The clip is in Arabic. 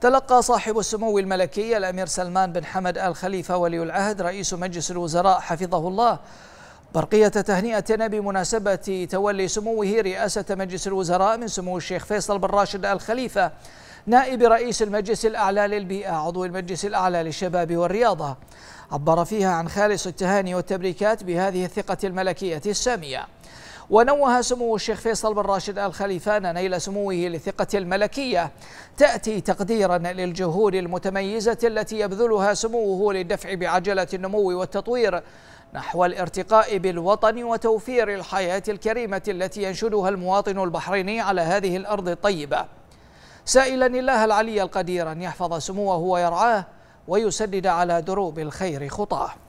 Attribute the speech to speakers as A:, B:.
A: تلقى صاحب السمو الملكي الأمير سلمان بن حمد آل خليفة ولي العهد رئيس مجلس الوزراء حفظه الله برقية تهنئة بمناسبة تولي سموه رئاسة مجلس الوزراء من سمو الشيخ فيصل بن راشد آل خليفة نائب رئيس المجلس الأعلى للبيئة عضو المجلس الأعلى للشباب والرياضة عبر فيها عن خالص التهاني والتبريكات بهذه الثقة الملكية السامية ونوه سمو الشيخ فيصل بن راشد آل خليفة أن نيل سموه لثقة الملكية تأتي تقديرا للجهود المتميزة التي يبذلها سموه للدفع بعجلة النمو والتطوير نحو الارتقاء بالوطن وتوفير الحياة الكريمة التي ينشدها المواطن البحريني على هذه الأرض الطيبة سائلا الله العلي القدير أن يحفظ سموه ويرعاه ويسدد على دروب الخير خطاه